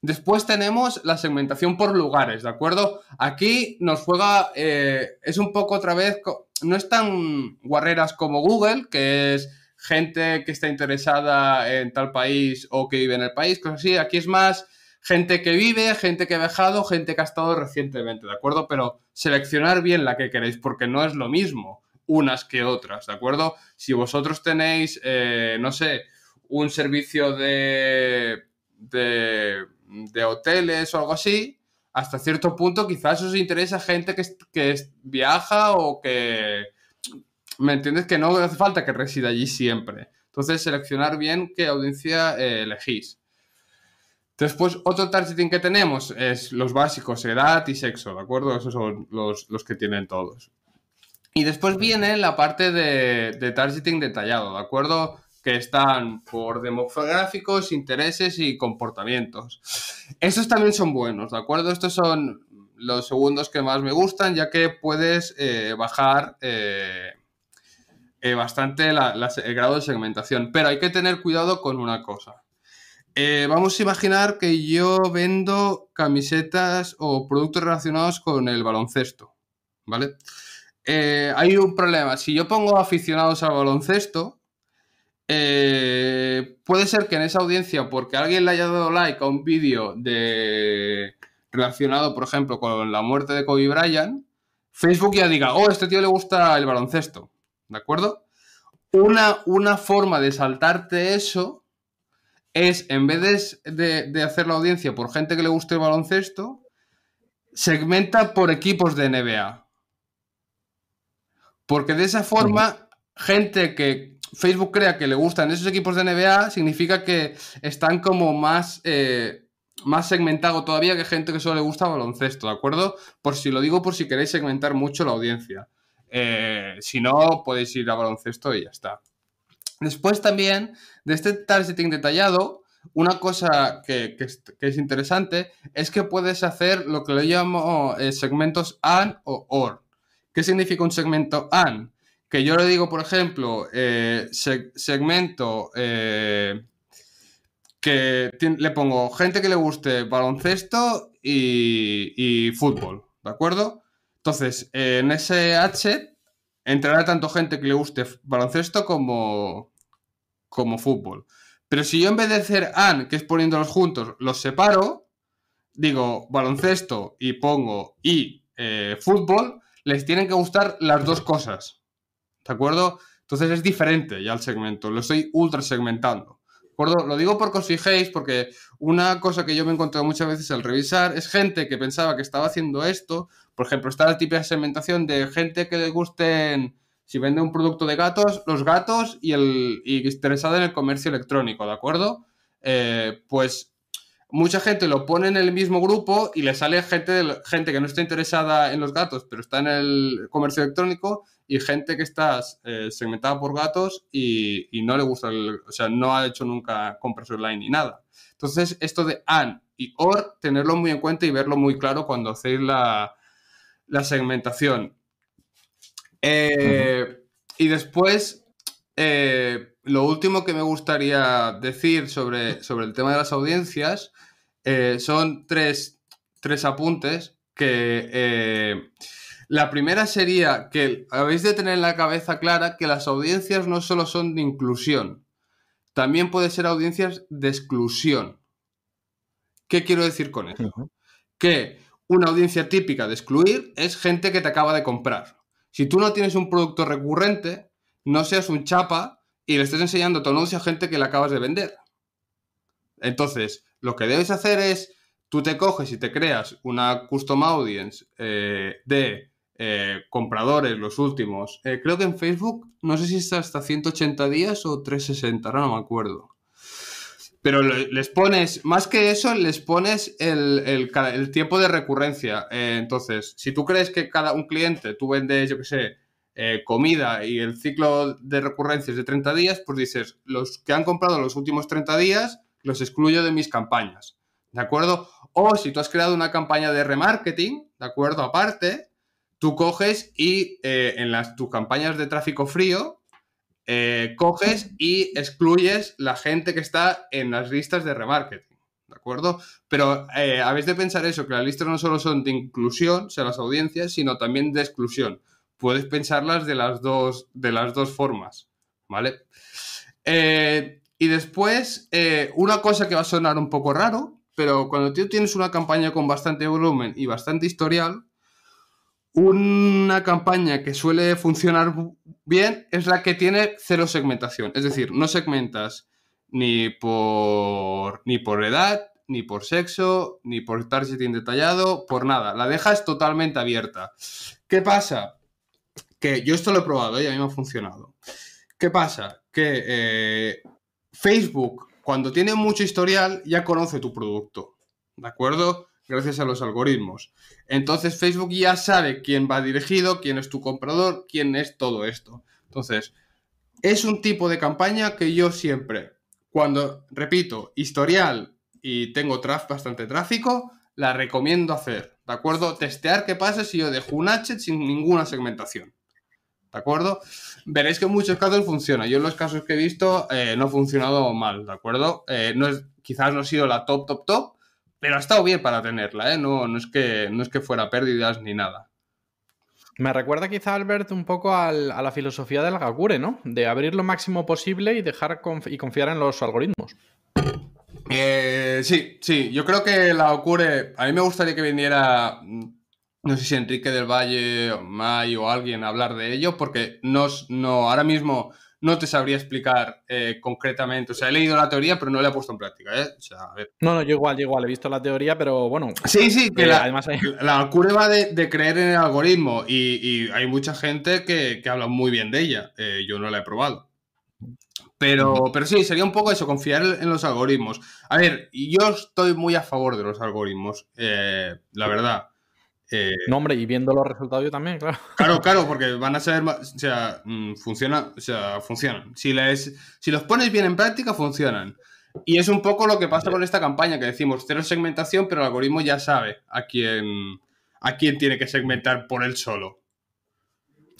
Después tenemos la segmentación por lugares, ¿de acuerdo? Aquí nos juega, eh, es un poco otra vez, no es tan guarreras como Google, que es gente que está interesada en tal país o que vive en el país, cosas así. Aquí es más gente que vive, gente que ha viajado, gente que ha estado recientemente, ¿de acuerdo? Pero seleccionar bien la que queréis, porque no es lo mismo unas que otras, ¿de acuerdo? Si vosotros tenéis, eh, no sé, un servicio de, de, de, hoteles o algo así, hasta cierto punto quizás os interesa gente que, que viaja o que... ¿Me entiendes? Que no hace falta que resida allí siempre. Entonces, seleccionar bien qué audiencia eh, elegís. Después, otro targeting que tenemos es los básicos, edad y sexo, ¿de acuerdo? Esos son los, que tienen todos. Y después viene la parte de, targeting detallado, ¿de acuerdo? Que están por demográficos, intereses y comportamientos. Estos también son buenos, ¿de acuerdo? Estos son los segundos que más me gustan, ya que puedes eh, bajar eh, eh, bastante el grado de segmentación. Pero hay que tener cuidado con una cosa eh, vamos a imaginar que yo vendo camisetas o productos relacionados con el baloncesto, ¿vale? Eh, hay un problema. Si yo pongo aficionados al baloncesto, eh, puede ser que en esa audiencia, porque alguien le haya dado like a un vídeo de relacionado, por ejemplo, con la muerte de Kobe Bryant, Facebook ya diga, oh, este tío le gusta el baloncesto, ¿de acuerdo? Una, una forma de saltarte eso es, en vez de, hacer la audiencia por gente que le guste el baloncesto, segmenta por equipos de NBA. Porque de esa forma, gente que Facebook crea que le gustan esos equipos de NBA, significa que están como más, eh, más segmentado todavía que gente que solo le gusta baloncesto, ¿de acuerdo? Por si lo digo, por si queréis segmentar mucho la audiencia. Eh, si no, podéis ir a baloncesto y ya está. Después también de este targeting detallado, una cosa que, es, interesante es que puedes hacer lo que le llamo eh, segmentos AND o OR. ¿Qué significa un segmento AND? Que yo le digo, por ejemplo, eh, segmento eh, que le pongo gente que le guste baloncesto y, fútbol, ¿de acuerdo? Entonces, en ese H entrará tanto gente que le guste baloncesto como, como fútbol. Pero si yo en vez de hacer AN, que es poniéndolos juntos, los separo, digo baloncesto y pongo y eh, fútbol, les tienen que gustar las dos cosas. ¿De acuerdo? Entonces es diferente ya el segmento, lo estoy ultra segmentando. ¿De acuerdo? Lo digo porque os fijéis, porque una cosa que yo me he encontrado muchas veces al revisar es gente que pensaba que estaba haciendo esto. Por ejemplo, está tipo de segmentación de gente que le gusten si vende un producto de gatos, los gatos y, el, y interesado en el comercio electrónico, ¿de acuerdo? Eh, pues mucha gente lo pone en el mismo grupo y le sale gente, gente que no está interesada en los gatos, pero está en el comercio electrónico, y gente que está eh, segmentada por gatos y, no le gusta, o sea, no ha hecho nunca compras online ni nada. Entonces, esto de AN y OR, tenerlo muy en cuenta y verlo muy claro cuando hacéis la, la segmentación. Eh, y después, eh, lo último que me gustaría decir sobre, sobre el tema de las audiencias eh, son tres, apuntes que... La primera sería que habéis de tener en la cabeza clara que las audiencias no solo son de inclusión, también pueden ser audiencias de exclusión. ¿Qué quiero decir con eso? Que una audiencia típica de excluir es gente que te acaba de comprar. Si tú no tienes un producto recurrente, no seas un chapa y le estés enseñando tu anuncio a gente que le acabas de vender. Entonces, lo que debes hacer es, tú te coges y te creas una custom audience eh, de eh, compradores, los últimos. Eh, creo que en Facebook, no sé si está hasta 180 días o 360, ahora no me acuerdo. Pero les pones, más que eso, les pones el, tiempo de recurrencia. Eh, entonces, si tú crees que cada un cliente, tú vendes, yo qué sé, eh, comida y el ciclo de recurrencia es de 30 días, pues dices, los que han comprado los últimos 30 días, los excluyo de mis campañas. ¿De acuerdo? O si tú has creado una campaña de remarketing, ¿de acuerdo? Aparte, tú coges y eh, en las, tus campañas de tráfico frío, eh, coges y excluyes la gente que está en las listas de remarketing. ¿De acuerdo? Pero eh, habéis de pensar eso, que las listas no solo son de inclusión, o sea, las audiencias, sino también de exclusión. Puedes pensarlas de las dos, de las dos formas, ¿vale? Eh, y después, una cosa que va a sonar un poco raro, pero cuando tú tienes una campaña con bastante volumen y bastante historial, una campaña que suele funcionar bien es la que tiene cero segmentación. Es decir, no segmentas ni por, ni por edad, ni por sexo, ni por targeting detallado, por nada. La dejas totalmente abierta. ¿Qué pasa? Que yo esto lo he probado y a mí me ha funcionado. ¿Qué pasa? Que eh, Facebook, cuando tiene mucho historial, ya conoce tu producto. ¿De acuerdo? gracias a los algoritmos. Entonces Facebook ya sabe quién va dirigido, quién es tu comprador, quién es todo esto. Entonces, es un tipo de campaña que yo siempre, cuando, repito, historial y tengo bastante tráfico, la recomiendo hacer. ¿De acuerdo? Testear qué pasa si yo dejo un hatchet sin ninguna segmentación. ¿De acuerdo? Veréis que en muchos casos funciona. Yo en los casos que he visto eh, no ha funcionado mal, ¿de acuerdo? Eh, no es, quizás no ha sido la top, top, top, pero ha estado bien para tenerla, ¿eh? No, es que, no es que fuera pérdidas ni nada. Me recuerda quizá, Albert, un poco a la filosofía del Gakure, ¿no? De abrir lo máximo posible y dejar y confiar en los algoritmos. Eh, sí, sí, yo creo que la Gakure... A mí me gustaría que viniera, mm, no sé si Enrique del Valle, o May o alguien a hablar de ello, porque nos, no, ahora mismo no te sabría explicar eh, concretamente. O sea, he leído la teoría, pero no la he puesto en práctica. ¿eh? No, no, yo igual, yo igual, he visto la teoría, pero bueno. Sí, sí, que eh, la, además hay... la curva de, creer en el algoritmo y, hay mucha gente que, habla muy bien de ella. yo no la he probado. Pero, pero sí, sería un poco eso, confiar en los algoritmos. A ver, yo estoy muy a favor de los algoritmos, la verdad. Eh, hombre, y viendo los resultados yo también, claro. Claro, claro, porque van a saber, o sea, mm, funciona, o sea, funcionan. Si, si los pones bien en práctica, funcionan. Y es un poco lo que pasa con esta campaña, que decimos cero segmentación, pero el algoritmo ya sabe a quién, a quién tiene que segmentar por él solo.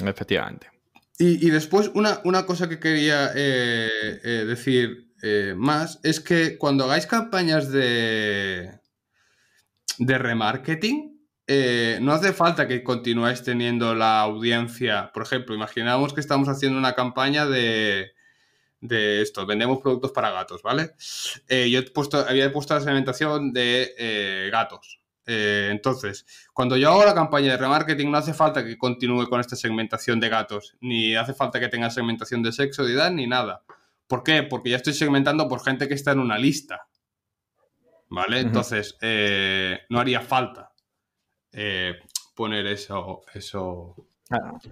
Efectivamente. Y, después una, cosa que quería eh, eh, decir eh, más es que cuando hagáis campañas de, de remarketing, eh, no hace falta que continuáis teniendo la audiencia. Por ejemplo, imaginamos que estamos haciendo una campaña de, de esto, vendemos productos para gatos, ¿vale? Eh, yo he puesto, había puesto la segmentación de eh, gatos. entonces, cuando yo hago la campaña de remarketing, no hace falta que continúe con esta segmentación de gatos, ni hace falta que tenga segmentación de sexo, de edad, ni nada. ¿Por qué? Porque ya estoy segmentando por gente que está en una lista. ¿Vale? Entonces, no haría falta. Eh, poner eso, eso...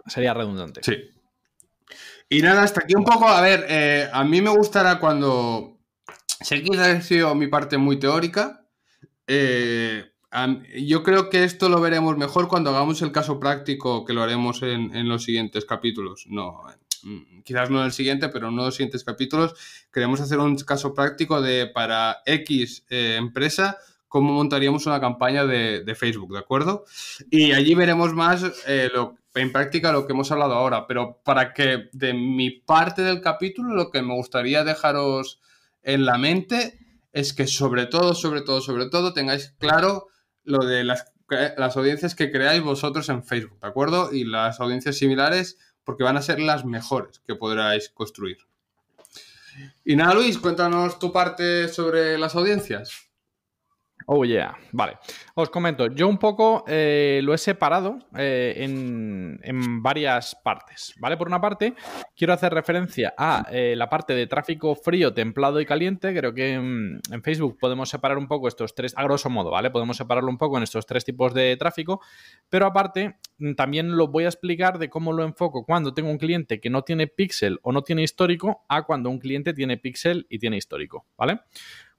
sería redundante. Sí. Y nada, hasta aquí un poco, a ver, eh, a mí me gustará cuando... Sé que ha sido mi parte muy teórica. Eh, yo creo que esto lo veremos mejor cuando hagamos el caso práctico, que lo haremos en, los siguientes capítulos. No, mm, quizás no en el siguiente, pero en uno de los siguientes capítulos, queremos hacer un caso práctico de para X empresa, cómo montaríamos una campaña de, Facebook, ¿de acuerdo? Y allí veremos más eh, lo, en práctica lo que hemos hablado ahora, pero para que de mi parte del capítulo lo que me gustaría dejaros en la mente es que sobre todo, sobre todo, sobre todo tengáis claro lo de las, eh, las audiencias que creáis vosotros en Facebook, ¿de acuerdo? Y las audiencias similares porque van a ser las mejores que podráis construir. Y nada, Luis, cuéntanos tu parte sobre las audiencias. Oh, yeah. Vale. Os comento, yo un poco eh, lo he separado eh, en, varias partes, ¿vale? Por una parte, quiero hacer referencia a eh, la parte de tráfico frío, templado y caliente. Creo que en, Facebook podemos separar un poco estos tres, a grosso modo, ¿vale? Podemos separarlo un poco en estos tres tipos de tráfico, pero aparte, mm, también lo voy a explicar de cómo lo enfoco cuando tengo un cliente que no tiene píxel o no tiene histórico a cuando un cliente tiene píxel y tiene histórico, ¿vale?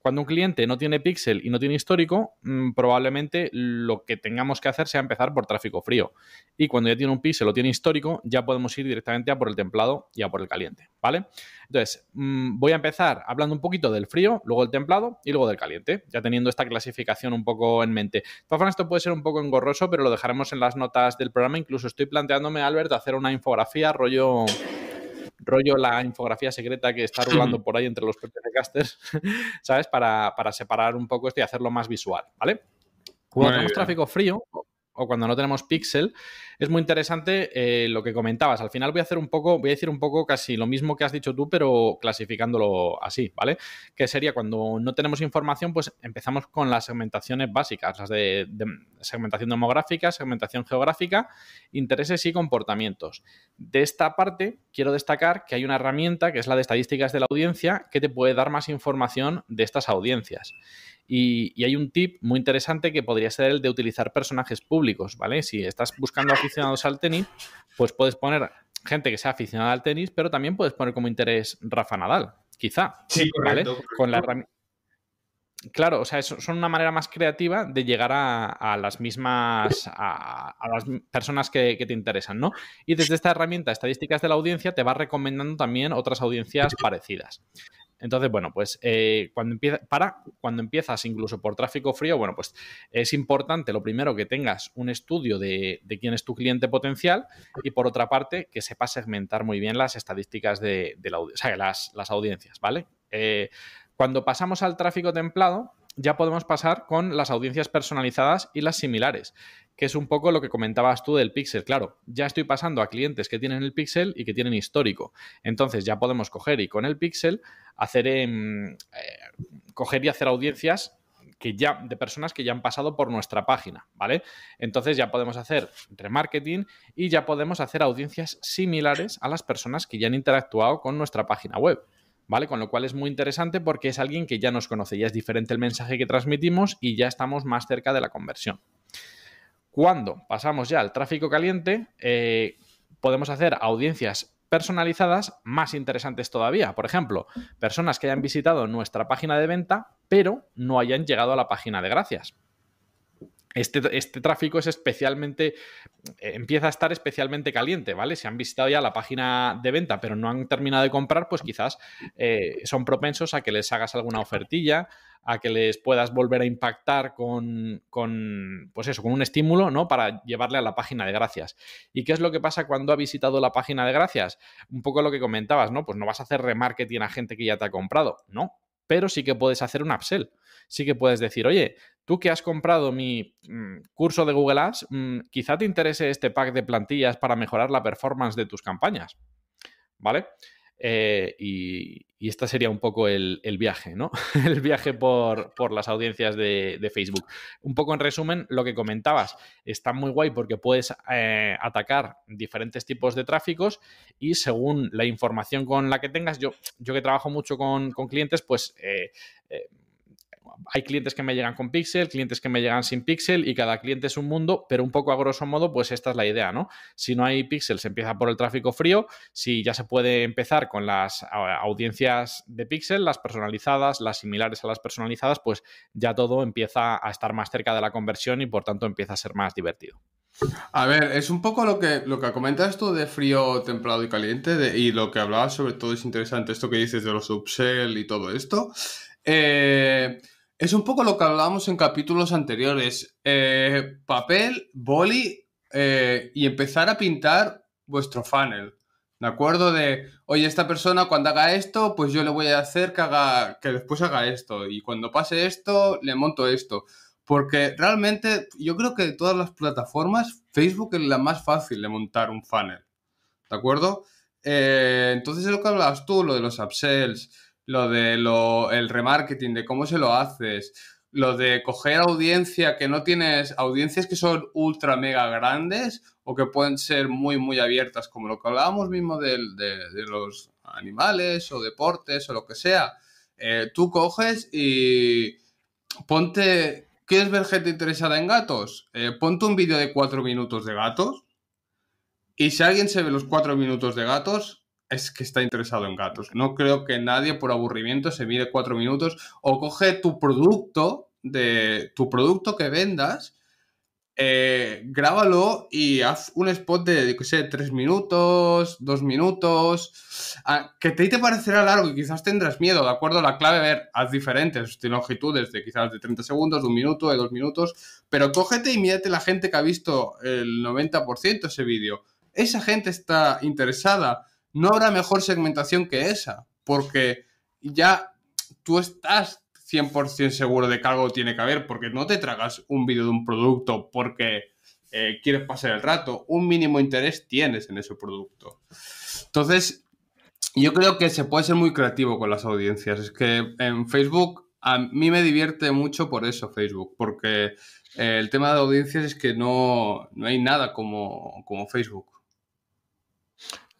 Cuando un cliente no tiene pixel y no tiene histórico, mm, probablemente lo que tengamos que hacer sea empezar por tráfico frío. Y cuando ya tiene un pixel o tiene histórico, ya podemos ir directamente a por el templado y a por el caliente, ¿vale? Entonces, mm, voy a empezar hablando un poquito del frío, luego del templado y luego del caliente, ya teniendo esta clasificación un poco en mente. De esto puede ser un poco engorroso, pero lo dejaremos en las notas del programa. Incluso estoy planteándome, Albert, hacer una infografía rollo rollo la infografía secreta que está rulando por ahí entre los casters, ¿sabes? Para, separar un poco esto y hacerlo más visual, ¿vale? Cuando tenemos tráfico frío o cuando no tenemos pixel, es muy interesante eh, lo que comentabas. Al final voy a hacer un poco, voy a decir un poco casi lo mismo que has dicho tú, pero clasificándolo así, ¿vale? Que sería cuando no tenemos información, pues empezamos con las segmentaciones básicas, las de, segmentación demográfica, segmentación geográfica, intereses y comportamientos. De esta parte, quiero destacar que hay una herramienta que es la de estadísticas de la audiencia que te puede dar más información de estas audiencias. Y, y hay un tip muy interesante que podría ser el de utilizar personajes públicos, ¿vale? Si estás buscando aquí aficionados al tenis, pues puedes poner gente que sea aficionada al tenis, pero también puedes poner como interés Rafa Nadal, quizá. Sí, Con la Claro, o sea, son una manera más creativa de llegar a, las mismas, a, las personas que, que, te interesan, ¿no? Y desde esta herramienta, estadísticas de la audiencia, te va recomendando también otras audiencias parecidas. Entonces, bueno, pues eh, cuando empieza, para cuando empiezas incluso por tráfico frío, bueno, pues es importante lo primero que tengas un estudio de, quién es tu cliente potencial y por otra parte que sepas segmentar muy bien las estadísticas de, las, audiencias, ¿vale? Eh, cuando pasamos al tráfico templado, ya podemos pasar con las audiencias personalizadas y las similares, que es un poco lo que comentabas tú del Pixel. Claro, ya estoy pasando a clientes que tienen el Pixel y que tienen histórico. Entonces ya podemos coger y con el Pixel hacer, eh, coger y hacer audiencias que ya, de personas que ya han pasado por nuestra página, ¿vale? Entonces ya podemos hacer remarketing y ya podemos hacer audiencias similares a las personas que ya han interactuado con nuestra página web. ¿vale? Con lo cual es muy interesante porque es alguien que ya nos conoce, ya es diferente el mensaje que transmitimos y ya estamos más cerca de la conversión. Cuando pasamos ya al tráfico caliente, eh, podemos hacer audiencias personalizadas más interesantes todavía. Por ejemplo, personas que hayan visitado nuestra página de venta, pero no hayan llegado a la página de gracias. Este, este, tráfico es especialmente, eh, empieza a estar especialmente caliente, ¿vale? Si han visitado ya la página de venta pero no han terminado de comprar, pues quizás eh, son propensos a que les hagas alguna ofertilla, a que les puedas volver a impactar con, con, pues eso, con un estímulo, ¿no? Para llevarle a la página de gracias. ¿Y qué es lo que pasa cuando ha visitado la página de gracias? Un poco lo que comentabas, ¿no? Pues no vas a hacer remarketing a gente que ya te ha comprado, ¿no? Pero sí que puedes hacer un upsell. Sí que puedes decir, oye, tú que has comprado mi mm, curso de Google Ads, mm, quizá te interese este pack de plantillas para mejorar la performance de tus campañas. ¿Vale? Eh, y, este sería un poco el, viaje, ¿no? el viaje por, las audiencias de, Facebook. Un poco en resumen, lo que comentabas, está muy guay porque puedes eh, atacar diferentes tipos de tráficos y según la información con la que tengas, yo, yo que trabajo mucho con, clientes, pues... Eh, hay clientes que me llegan con Pixel, clientes que me llegan sin Pixel y cada cliente es un mundo, pero un poco a grosso modo, pues esta es la idea, ¿no? Si no hay Pixel, se empieza por el tráfico frío, si ya se puede empezar con las audiencias de Pixel, las personalizadas, las similares a las personalizadas, pues ya todo empieza a estar más cerca de la conversión y por tanto empieza a ser más divertido. A ver, es un poco lo que, lo que comentas tú de frío, templado y caliente, y lo que hablabas sobre todo es interesante esto que dices de los upsell y todo esto. Eh, es un poco lo que hablábamos en capítulos anteriores. Eh, papel, boli eh, y empezar a pintar vuestro funnel. ¿De acuerdo? De, oye, esta persona cuando haga esto, pues yo le voy a hacer que, haga, que después haga esto. Y cuando pase esto, le monto esto. Porque realmente yo creo que de todas las plataformas, Facebook es la más fácil de montar un funnel. ¿De acuerdo? Eh, entonces es lo que hablabas tú, lo de los upsells lo de lo, el remarketing, de cómo se lo haces, lo de coger audiencia que no tienes, audiencias que son ultra mega grandes o que pueden ser muy, muy abiertas, como lo que hablábamos mismo de, los animales o deportes o lo que sea. Eh, tú coges y ponte, ¿quieres ver gente interesada en gatos? Eh, ponte un vídeo de cuatro minutos de gatos. Y si alguien se ve los cuatro minutos de gatos, es que está interesado en gatos. No creo que nadie por aburrimiento se mire cuatro minutos o coge tu producto de tu producto que vendas, eh, grábalo y haz un spot de, que sé, tres minutos, dos minutos, ah, que te, te parecerá largo y quizás tendrás miedo, ¿de acuerdo? La clave, ver, haz diferentes longitudes, de quizás de 30 segundos, de un minuto, de dos minutos, pero cógete y mírate la gente que ha visto el 90% ese vídeo. Esa gente está interesada no habrá mejor segmentación que esa, porque ya tú estás 100% seguro de que algo tiene que haber, porque no te tragas un vídeo de un producto porque eh, quieres pasar el rato, un mínimo interés tienes en ese producto. Entonces, yo creo que se puede ser muy creativo con las audiencias. Es que en Facebook a mí me divierte mucho por eso Facebook, porque eh, el tema de audiencias es que no, hay nada como Facebook.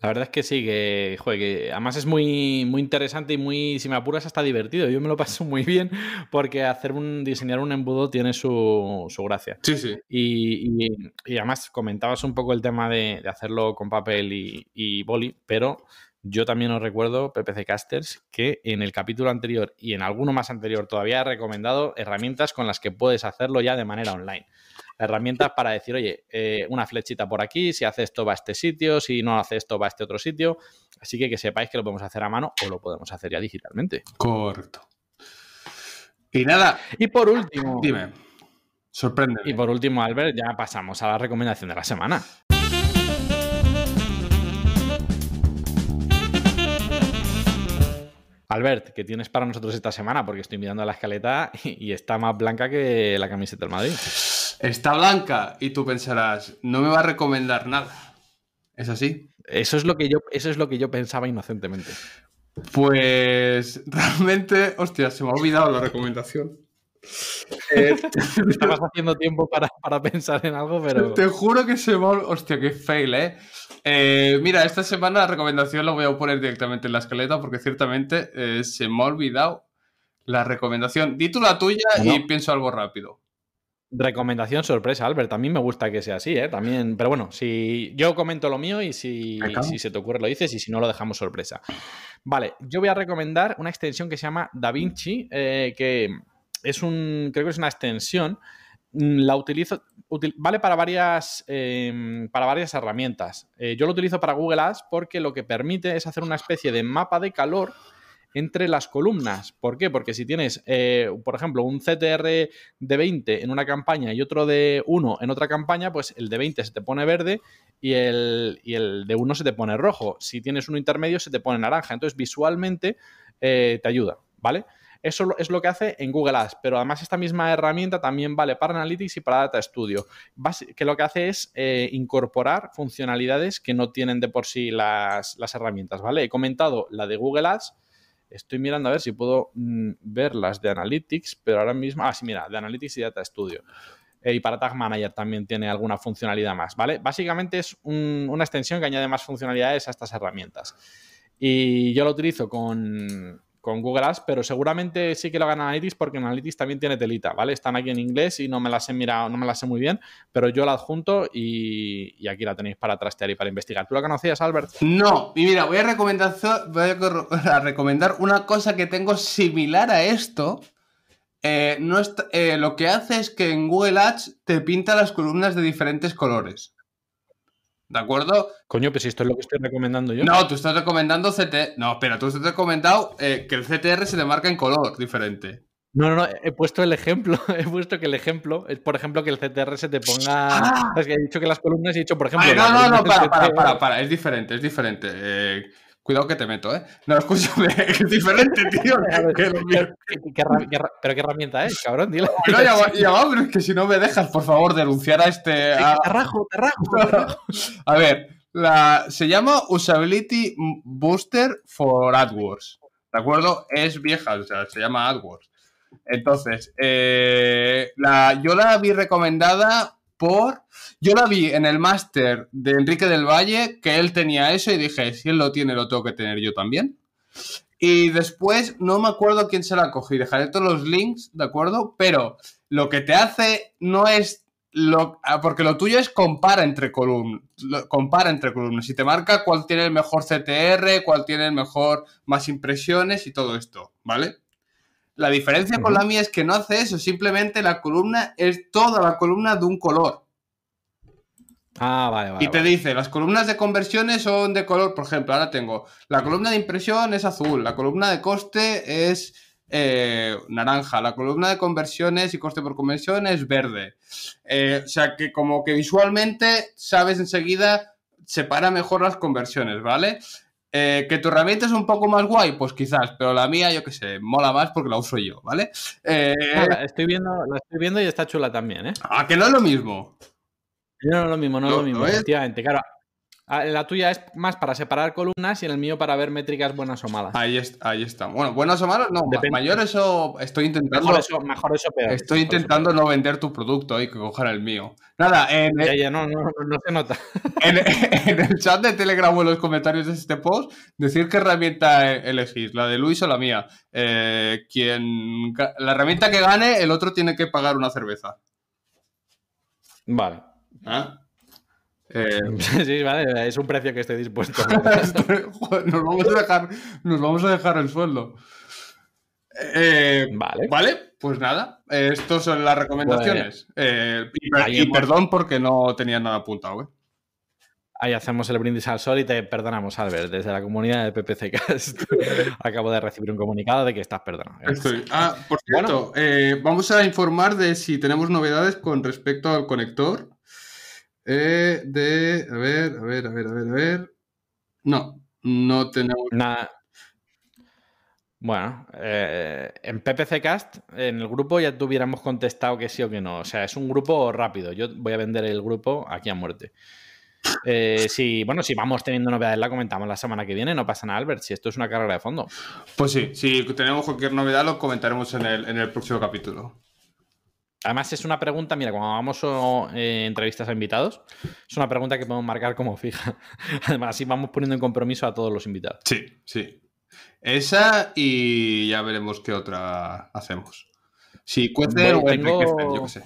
La verdad es que sí, que, además es muy, muy interesante y muy, si me apuras, hasta divertido. Yo me lo paso muy bien porque hacer un, diseñar un embudo tiene su, su gracia. Sí, sí. Y, además comentabas un poco el tema de, hacerlo con papel y, boli, pero yo también os recuerdo, PPC Casters, que en el capítulo anterior y en alguno más anterior todavía he recomendado herramientas con las que puedes hacerlo ya de manera online herramientas para decir, oye, eh, una flechita por aquí, si hace esto va a este sitio, si no hace esto va a este otro sitio. Así que que sepáis que lo podemos hacer a mano o lo podemos hacer ya digitalmente. Correcto. Y nada. Y por último. Dime. Sorprende. Y por último, Albert, ya pasamos a la recomendación de la semana. Albert, ¿qué tienes para nosotros esta semana? Porque estoy mirando la escaleta y está más blanca que la camiseta del Madrid está blanca y tú pensarás, no me va a recomendar nada. ¿Es así? Eso es lo que yo, eso es lo que yo pensaba inocentemente. Pues realmente, hostia, se me ha olvidado la recomendación. Eh, Estabas haciendo tiempo para, pensar en algo, pero. Te juro que se me ha Hostia, qué fail, eh. ¿eh? Mira, esta semana la recomendación la voy a poner directamente en la escaleta porque ciertamente eh, se me ha olvidado la recomendación. Dí tú la tuya y pienso algo rápido. Recomendación sorpresa, Albert. mí me gusta que sea así, ¿eh? También, pero bueno, si yo comento lo mío y ¿Ah, si, se te ocurre lo dices y si no lo dejamos sorpresa. Vale, yo voy a recomendar una extensión que se llama DaVinci, eh, que es un, creo que es una extensión. Mm, la utilizo, vale para varias, em, para varias herramientas. Eh, yo lo utilizo para Google Ads porque lo que permite es hacer una especie de mapa de calor entre las columnas. ¿Por qué? Porque si tienes, eh, por ejemplo, un CTR de 20 en una campaña y otro de 1 en otra campaña, pues el de 20 se te pone verde y el, y el de 1 se te pone rojo. Si tienes uno intermedio, se te pone naranja. Entonces, visualmente eh, te ayuda, ¿vale? Eso es lo que hace en Google Ads, pero además esta misma herramienta también vale para Analytics y para Data Studio, que lo que hace es eh, incorporar funcionalidades que no tienen de por sí las, las herramientas, ¿vale? He comentado la de Google Ads, Estoy mirando a ver si puedo verlas mm, ver las de Analytics, pero ahora mismo. Ah, sí, mira, de Analytics y Data Studio. Eh, y para Tag Manager también tiene alguna funcionalidad más, ¿vale? Básicamente es una extensión que añade más funcionalidades a estas herramientas. Y yo lo utilizo con, con Google Ads, pero seguramente sí que lo hagan Analytics porque Analytics también tiene telita, ¿vale? Están aquí en inglés y no me las he mirado, no me las sé muy bien, pero yo la adjunto y, aquí la tenéis para trastear y para investigar. ¿Tú la conocías, Albert? No, y mira, voy a, recomendar, voy a recomendar una cosa que tengo similar a esto. Eh, no eh, lo que hace es que en Google Ads te pinta las columnas de diferentes colores. ¿De acuerdo? Coño, pues si esto es lo que estoy recomendando yo. No, tú estás recomendando CT. No, espera, tú estás recomendado eh, que el CTR se le marca en color diferente. No, no, no, he puesto el ejemplo, he puesto que el ejemplo es, eh, por ejemplo, que el CTR se te ponga... Ah. Es que he dicho que las columnas y he dicho, por ejemplo... no, no, no, para, para, para, para, es diferente, es diferente. Eh, Cuidado que te meto, ¿eh? No, escúchame, es diferente, tío. ¿Qué, pero qué herramienta es, cabrón, dile. No, ya, va, pero es que si no me dejas, por favor, denunciar a este. A... a ver, la, se llama Usability Booster for AdWords. ¿De acuerdo? Es vieja, o sea, se llama AdWords. Entonces, eh, la, yo la vi recomendada por... Yo la vi en el máster de Enrique del Valle, que él tenía eso y dije, si él lo tiene, lo tengo que tener yo también. Y después no me acuerdo quién se la cogí, dejaré todos los links, ¿de acuerdo? Pero lo que te hace no es... Lo, ah, porque lo tuyo es compara entre columnas, compara entre columnas y te marca cuál tiene el mejor CTR, cuál tiene el mejor más impresiones y todo esto, ¿vale? La diferencia con la mía es que no hace eso, simplemente la columna es toda la columna de un color. Ah, vale, vale. Y te dice, las columnas de conversiones son de color, por ejemplo, ahora tengo, la columna de impresión es azul, la columna de coste es eh, naranja, la columna de conversiones y coste por conversión es verde. Eh, o sea que como que visualmente sabes enseguida, separa mejor las conversiones, ¿vale? Eh, que tu herramienta es un poco más guay, pues quizás, pero la mía, yo qué sé, mola más porque la uso yo, ¿vale? Eh, estoy viendo, la estoy viendo y está chula también, ¿eh? Ah, que no es lo mismo. No, es lo mismo, no, es lo mismo, efectivamente. Claro, Ah, la tuya es más para separar columnas y el mío para ver métricas buenas o malas. Ahí, está. Bueno, buenas o malas, no. Mayor eso Estoy intentando. Mejor eso, mejor eso peor. Estoy intentando no vender tu producto y que coger el mío. Nada, en. Ya, no, se nota. En, el chat de Telegram o en los comentarios de este post, decir qué herramienta e- elegís, la de Luis o la mía. Eh, quien. La herramienta que gane, el otro tiene que pagar una cerveza. Vale. ¿Ah? Eh, sí, vale, es un precio que estoy dispuesto. nos, vamos a dejar, nos vamos a dejar el sueldo. Eh, vale. Vale, pues nada. Estas son las recomendaciones. Pues, eh, y, perdón porque no tenía nada apuntado. Ahí hacemos el brindis al sol y te perdonamos, Albert. Desde la comunidad de PPC acabo de recibir un comunicado de que estás perdonado. Ah, por cierto, vamos a informar de si tenemos novedades con respecto al conector de, a ver, a ver, a ver, a ver, a ver. No, no tenemos. Nada. Bueno, eh, en PPC Cast, en el grupo ya tuviéramos contestado que sí o que no. O sea, es un grupo rápido. Yo voy a vender el grupo aquí a muerte. Eh, bueno, si vamos teniendo novedades, la comentamos la semana que viene. No pasa nada, Albert, si esto es una carrera de fondo. Pues sí, si tenemos cualquier novedad, lo comentaremos en el próximo capítulo. Además, es una pregunta, mira, cuando vamos a eh, entrevistas a invitados, es una pregunta que podemos marcar como fija. Además, así vamos poniendo en compromiso a todos los invitados. Sí, sí. Esa y ya veremos qué otra hacemos. Sí, cuece o tengo... yo qué sé.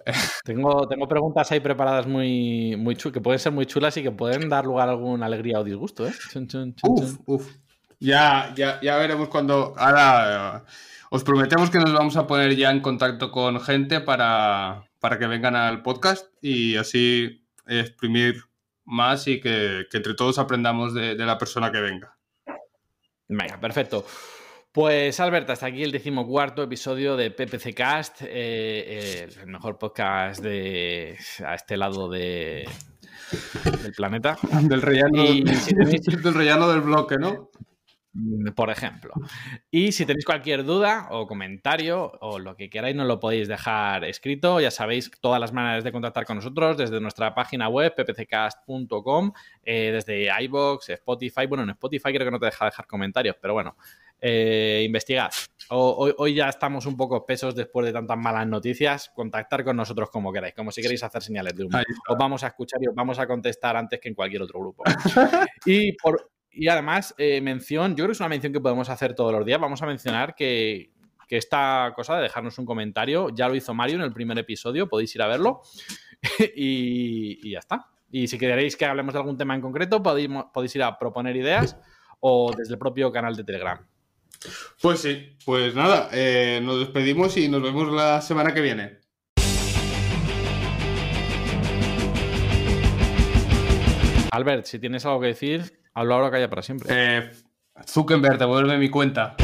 tengo, preguntas ahí preparadas muy, muy chulas, que pueden ser muy chulas y que pueden dar lugar a alguna alegría o disgusto, ¿eh? uf, uf. Ya, ya, ya veremos cuando. Ahora. Os prometemos que nos vamos a poner ya en contacto con gente para, que vengan al podcast y así exprimir más y que, entre todos aprendamos de, la persona que venga. Venga, perfecto. Pues Alberta, hasta aquí el decimocuarto episodio de PPC Cast, eh, eh, el mejor podcast de a este lado de, del planeta. Del del rellano del bloque, ¿no? Mm, por ejemplo. Y si tenéis cualquier duda o comentario o lo que queráis, nos lo podéis dejar escrito. Ya sabéis todas las maneras de contactar con nosotros desde nuestra página web ppccast.com, eh, desde iBox, Spotify. Bueno, en Spotify creo que no te deja dejar comentarios, pero bueno. Eh, investigad. hoy, ya estamos un poco pesos después de tantas malas noticias. Contactar con nosotros como queráis, como si queréis hacer señales de humo. Os vamos a escuchar y os vamos a contestar antes que en cualquier otro grupo. y por, y además, eh, mención, yo creo que es una mención que podemos hacer todos los días. Vamos a mencionar que, esta cosa de dejarnos un comentario ya lo hizo Mario en el primer episodio, podéis ir a verlo. y, ya está. Y si queréis que hablemos de algún tema en concreto, podéis, podéis ir a proponer ideas o desde el propio canal de Telegram. Pues sí, pues nada, eh, nos despedimos y nos vemos la semana que viene. Albert, si tienes algo que decir, Hablo ahora haya para siempre. Eh, Zuckerberg, devuelve mi cuenta.